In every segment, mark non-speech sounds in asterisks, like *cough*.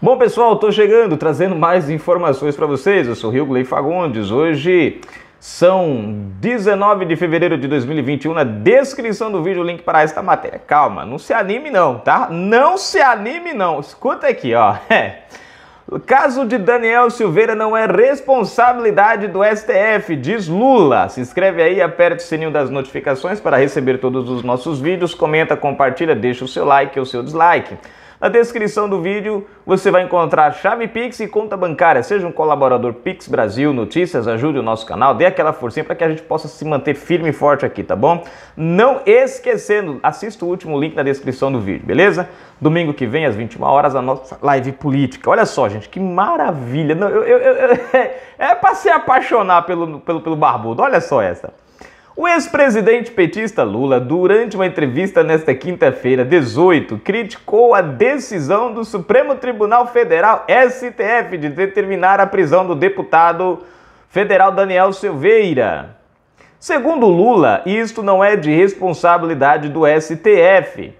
Bom, pessoal, estou chegando, trazendo mais informações para vocês. Eu sou Rio Fagundes. Hoje são 19 de fevereiro de 2021. Na descrição do vídeo, o link para esta matéria. Calma, não se anime não, tá? Não se anime não. Escuta aqui, ó. É. *laughs* O caso de Daniel Silveira não é responsabilidade do STF, diz Lula. Se inscreve aí, aperta o sininho das notificações para receber todos os nossos vídeos, comenta, compartilha, deixa o seu like ou o seu dislike. Na descrição do vídeo você vai encontrar chave Pix e conta bancária. Seja um colaborador Pix Brasil Notícias, ajude o nosso canal, dê aquela forcinha para que a gente possa se manter firme e forte aqui, tá bom? Não esquecendo, assista o último link na descrição do vídeo, beleza? Domingo que vem, às 21 horas, a nossa live política. Olha só, gente, que maravilha. Não, eu, eu, eu, *laughs* é, é para se apaixonar pelo, pelo, pelo barbudo. Olha só essa. O ex-presidente petista Lula, durante uma entrevista nesta quinta-feira, 18, criticou a decisão do Supremo Tribunal Federal, STF, de determinar a prisão do deputado federal Daniel Silveira. Segundo Lula, isto não é de responsabilidade do STF.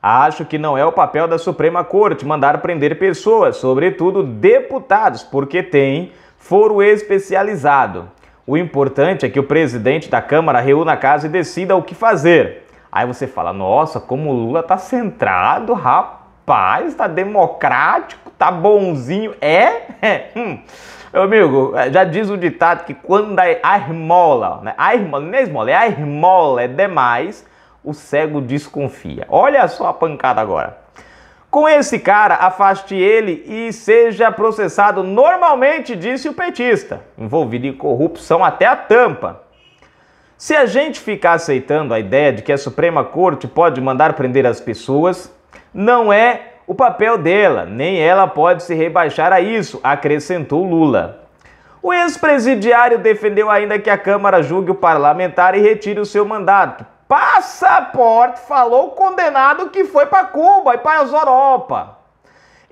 Acho que não é o papel da Suprema Corte mandar prender pessoas, sobretudo deputados, porque tem foro especializado. O importante é que o presidente da Câmara reúna a casa e decida o que fazer. Aí você fala: nossa, como o Lula tá centrado, rapaz, tá democrático, tá bonzinho. É? é. *laughs* Hum. Meu amigo, eh, já diz o ditado que quando a irmola, né? a irmola, não é esmola, é a irmola é demais, o cego desconfia. Olha só a pancada agora. Com esse cara, afaste ele e seja processado normalmente, disse o petista, envolvido em corrupção até a tampa. Se a gente ficar aceitando a ideia de que a Suprema Corte pode mandar prender as pessoas, não é o papel dela, nem ela pode se rebaixar a isso, acrescentou Lula. O ex-presidiário defendeu ainda que a Câmara julgue o parlamentar e retire o seu mandato, passaporte, falou o condenado que foi para Cuba e para as Europa.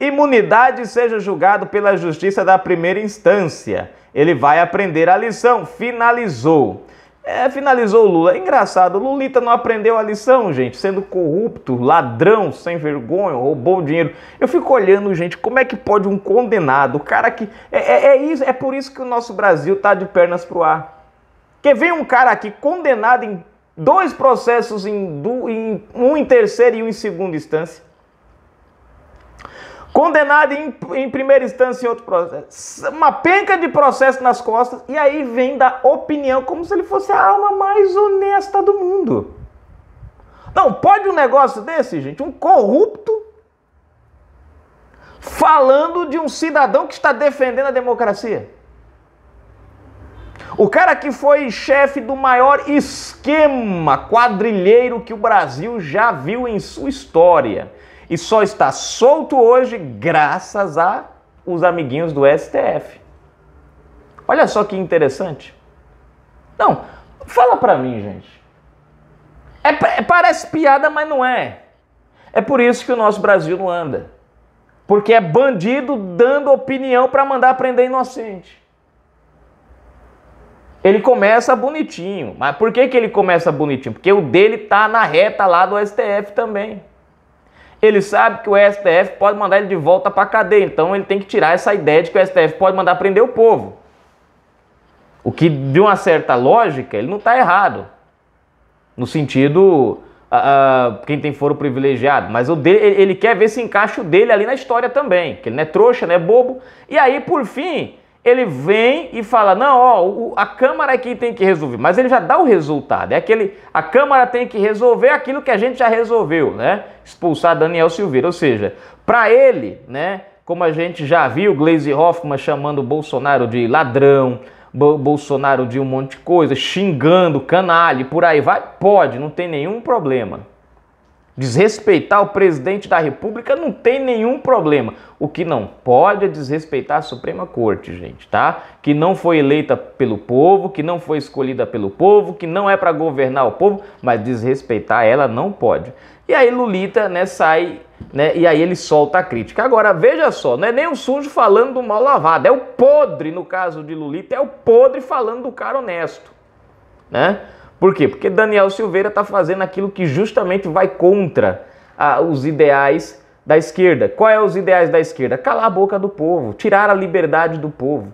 Imunidade seja julgado pela justiça da primeira instância. Ele vai aprender a lição. Finalizou. É, finalizou o Lula. É engraçado, Lulita não aprendeu a lição, gente, sendo corrupto, ladrão, sem vergonha, roubou o dinheiro. Eu fico olhando, gente, como é que pode um condenado, o cara que. É, é, é, isso, é por isso que o nosso Brasil tá de pernas pro ar. Porque vem um cara aqui condenado em dois processos em, em, um em terceira e um em segunda instância. Condenado em, em primeira instância em outro processo. Uma penca de processo nas costas. E aí vem da opinião como se ele fosse a alma mais honesta do mundo. Não, pode um negócio desse, gente? Um corrupto falando de um cidadão que está defendendo a democracia. O cara que foi chefe do maior esquema quadrilheiro que o Brasil já viu em sua história. E só está solto hoje graças a os amiguinhos do STF. Olha só que interessante. Não, fala pra mim, gente. É, é, parece piada, mas não é. É por isso que o nosso Brasil não anda. Porque é bandido dando opinião para mandar prender inocente. Ele começa bonitinho. Mas por que, que ele começa bonitinho? Porque o dele tá na reta lá do STF também. Ele sabe que o STF pode mandar ele de volta para cadeia, então ele tem que tirar essa ideia de que o STF pode mandar prender o povo. O que, de uma certa lógica, ele não está errado. No sentido, uh, quem tem foro privilegiado. Mas o dele, ele quer ver se encaixa o dele ali na história também. Que ele não é trouxa, não é bobo. E aí, por fim, ele vem e fala: não, ó, a Câmara é quem tem que resolver. Mas ele já dá o resultado. É aquele. A Câmara tem que resolver aquilo que a gente já resolveu, né? Expulsar Daniel Silveira. Ou seja, para ele, né? Como a gente já viu, Glaze Hoffman chamando Bolsonaro de ladrão, Bo Bolsonaro de um monte de coisa, xingando, canalha, por aí vai. Pode, não tem nenhum problema. Desrespeitar o presidente da República não tem nenhum problema. O que não pode é desrespeitar a Suprema Corte, gente, tá? Que não foi eleita pelo povo, que não foi escolhida pelo povo, que não é para governar o povo, mas desrespeitar ela não pode. E aí Lulita, né, sai, né, e aí ele solta a crítica. Agora, veja só, não é nem o sujo falando do mal lavado, é o podre, no caso de Lulita, é o podre falando do cara honesto, né? Por quê? Porque Daniel Silveira está fazendo aquilo que justamente vai contra a, ah, os ideais da esquerda. Qual é os ideais da esquerda? Calar a boca do povo, tirar a liberdade do povo.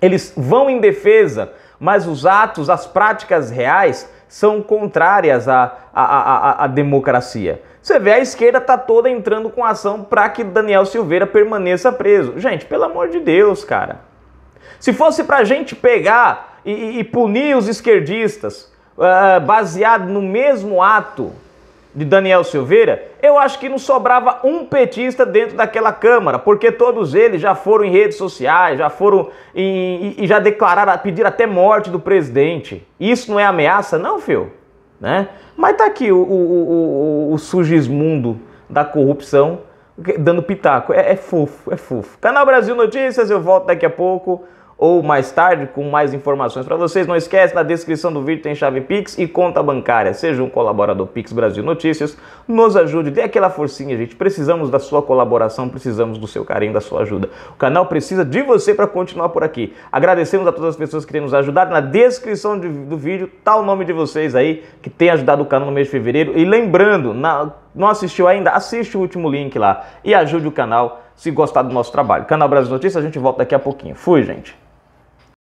Eles vão em defesa, mas os atos, as práticas reais são contrárias à, à, à, à democracia. Você vê, a esquerda está toda entrando com ação para que Daniel Silveira permaneça preso. Gente, pelo amor de Deus, cara. Se fosse para a gente pegar e, e punir os esquerdistas uh, baseado no mesmo ato de Daniel Silveira, eu acho que não sobrava um petista dentro daquela Câmara, porque todos eles já foram em redes sociais, já foram e, e já declararam, pediram até morte do presidente. Isso não é ameaça, não, Fio? Né? Mas tá aqui o, o, o, o sugismundo da corrupção dando pitaco. É, é fofo, é fofo. Canal Brasil Notícias, eu volto daqui a pouco ou mais tarde com mais informações para vocês. Não esquece, na descrição do vídeo tem chave Pix e conta bancária. Seja um colaborador Pix Brasil Notícias, nos ajude, dê aquela forcinha, gente. Precisamos da sua colaboração, precisamos do seu carinho, da sua ajuda. O canal precisa de você para continuar por aqui. Agradecemos a todas as pessoas que têm nos ajudado. Na descrição de, do vídeo tá o nome de vocês aí que tem ajudado o canal no mês de fevereiro. E lembrando, na, não assistiu ainda? Assiste o último link lá e ajude o canal se gostar do nosso trabalho. Canal Brasil Notícias, a gente volta daqui a pouquinho. Fui, gente.